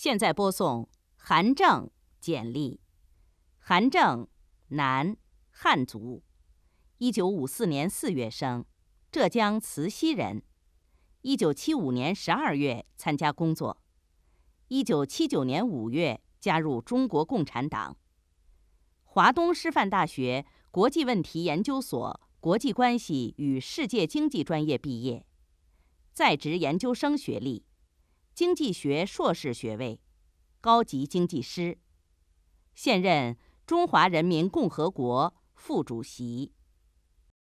现在播送韩正简历：韩正，男，汉族，一九五四年四月生，浙江慈溪人。一九七五年十二月参加工作，一九七九年五月加入中国共产党。华东师范大学国际问题研究所国际关系与世界经济专业毕业，在职研究生学历。经济学硕士学位，高级经济师，现任中华人民共和国副主席。